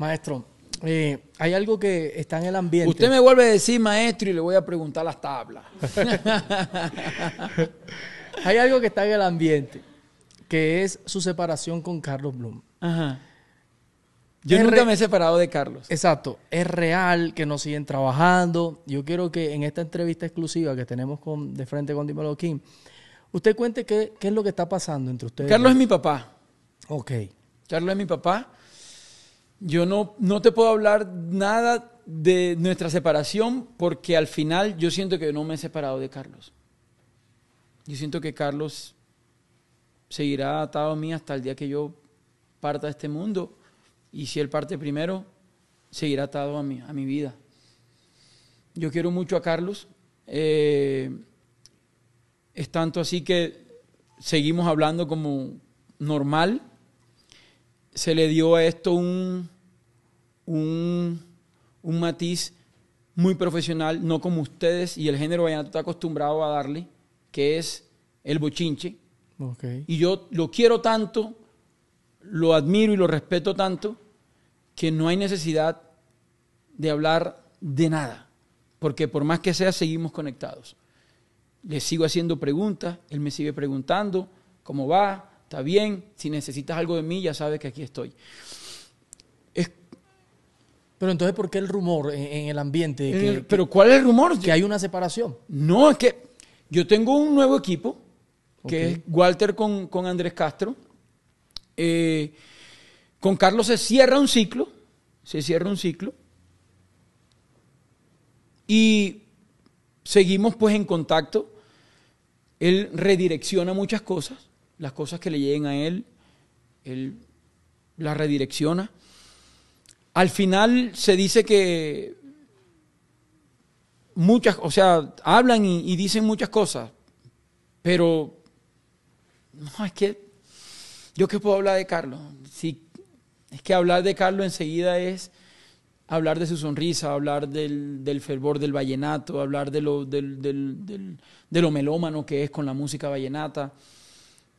Maestro, eh, hay algo que está en el ambiente. Usted me vuelve a decir maestro y le voy a preguntar las tablas. hay algo que está en el ambiente, que es su separación con Carlos Blum. Ajá. Yo nunca me he separado de Carlos. Exacto. Es real que nos siguen trabajando. Yo quiero que en esta entrevista exclusiva que tenemos con, de frente con Dimelo Kim, usted cuente qué, qué es lo que está pasando entre ustedes. Carlos es mi papá. Ok. Carlos es mi papá yo no, te puedo hablar nada de nuestra separación porque al final yo siento que no me he separado de Carlos. Yo siento que Carlos seguirá atado a mí hasta el día que yo parta de este mundo y si él parte primero, seguirá atado a mi, a mi vida. Yo quiero mucho a Carlos. Eh, es tanto así que seguimos hablando como normal se le dio a esto un, matiz muy profesional, no como ustedes y el género vallenato está acostumbrado a darle, que es el bochinche. Y yo lo quiero tanto, lo admiro y lo respeto tanto, que no hay necesidad de hablar de nada, porque por más que sea, seguimos conectados. Le sigo haciendo preguntas, él me sigue preguntando cómo va, está bien, si necesitas algo de mí, ya sabes que aquí estoy. Pero entonces, ¿por qué el rumor en, el ambiente? Eh, que, ¿Pero cuál es el rumor? Que hay una separación. No, es que yo tengo un nuevo equipo, que es Walter con, Andrés Castro. Eh, con Carlos se cierra un ciclo, se cierra un ciclo. Y seguimos pues en contacto. Él redirecciona muchas cosas las cosas que le lleguen a él, él las redirecciona. Al final se dice que muchas, o sea, hablan y, dicen muchas cosas, pero no, es que yo qué puedo hablar de Carlos. Si, es que hablar de Carlos enseguida es hablar de su sonrisa, hablar del, fervor del vallenato, hablar de lo, del, del, de lo melómano que es con la música vallenata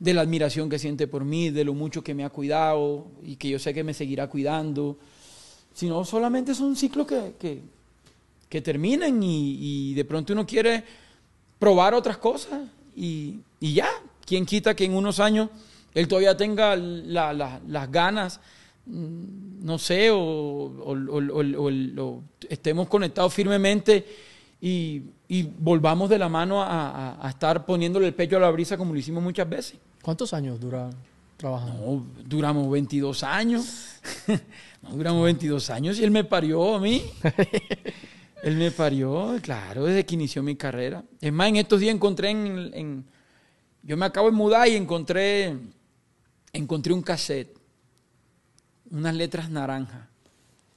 de la admiración que siente por mí, de lo mucho que me ha cuidado y que yo sé que me seguirá cuidando, sino solamente es un ciclo que, que, terminan y, de pronto uno quiere probar otras cosas y, y, ya, ¿quién quita que en unos años él todavía tenga las ganas? Mm, no sé, o estemos conectados firmemente y, volvamos de la mano a, estar poniéndole el pecho a la brisa como lo hicimos muchas veces. ¿Cuántos años dura trabajando? No, duramos 22 años. no, duramos 22 años y él me parió a mí. él me parió, claro, desde que inició mi carrera. Es más, en estos días encontré en, yo me acabo de mudar y encontré, encontré un cassette, unas letras naranjas,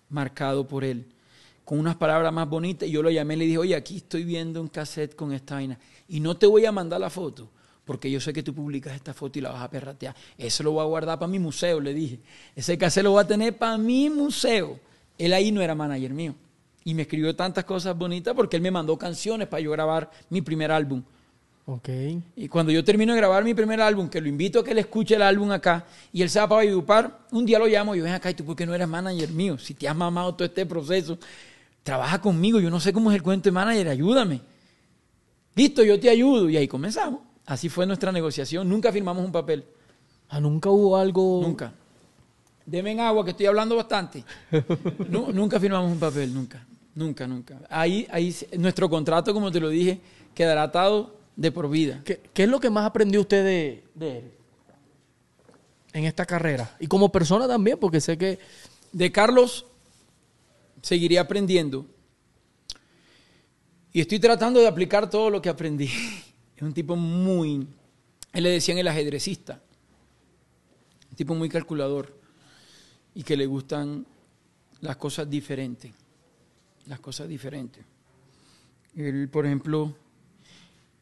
marcado por él con unas palabras más bonitas. Y yo lo llamé y le dije, oye, aquí estoy viendo un cassette con esta vaina. Y no te voy a mandar la foto, porque yo sé que tú publicas esta foto y la vas a perratear. Eso lo voy a guardar para mi museo, le dije. Ese cassette lo voy a tener para mi museo. Él ahí no era manager mío. Y me escribió tantas cosas bonitas porque él me mandó canciones para yo grabar mi primer álbum. Ok. Y cuando yo termino de grabar mi primer álbum, que lo invito a que le escuche el álbum acá, y él se va para ayudar un día lo llamo y yo, ven acá, ¿y tú por no eres manager mío? Si te has mamado todo este proceso trabaja conmigo, yo no sé cómo es el cuento de manager, ayúdame. Listo, yo te ayudo. Y ahí comenzamos. Así fue nuestra negociación. Nunca firmamos un papel. Ah, nunca hubo algo. Nunca. Deme en agua, que estoy hablando bastante. nunca firmamos un papel, nunca. Nunca, nunca. Ahí, ahí, nuestro contrato, como te lo dije, quedará atado de por vida. ¿Qué, es lo que más aprendió usted de, de él? En esta carrera. Y como persona también, porque sé que. De Carlos, Seguiría aprendiendo. Y estoy tratando de aplicar todo lo que aprendí. Es un tipo muy, él le decían el ajedrecista, un tipo muy calculador y que le gustan las cosas diferentes, las cosas diferentes. Él, por ejemplo,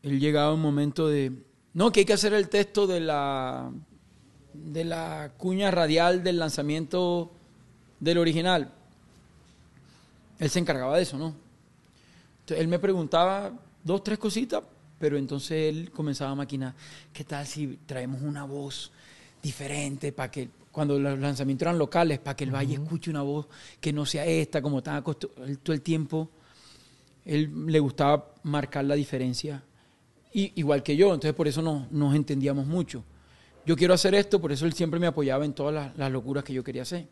él llegaba un momento de, no, que hay que hacer el texto de la, de la cuña radial del lanzamiento del original él se encargaba de eso, ¿no? él me preguntaba dos, tres cositas, pero entonces él comenzaba a maquinar, ¿qué tal si traemos una voz diferente para que cuando los lanzamientos eran locales, para que el valle escuche una voz que no sea esta, como tan acostumbrado todo el tiempo, él le gustaba marcar la diferencia, y, igual que yo, entonces por eso no, nos entendíamos mucho. Yo quiero hacer esto, por eso él siempre me apoyaba en todas las, locuras que yo quería hacer.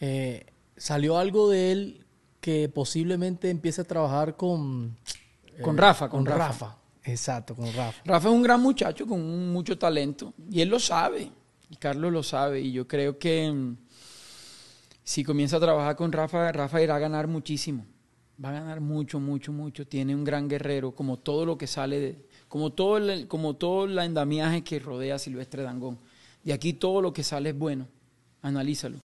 Eh, ¿Salió algo de él que posiblemente empiece a trabajar con... Eh, Rafa, con, Rafa. Exacto, con Rafa. Rafa es un gran muchacho con mucho talento y él lo sabe, y Carlos lo sabe, y yo creo que mm, si comienza a trabajar con Rafa, Rafa irá a ganar muchísimo. Va a ganar mucho, mucho, mucho. Tiene un gran guerrero, como todo lo que sale de, como todo el, como todo el endamiaje que rodea Silvestre Dangón. Y aquí todo lo que sale es bueno. Analízalo.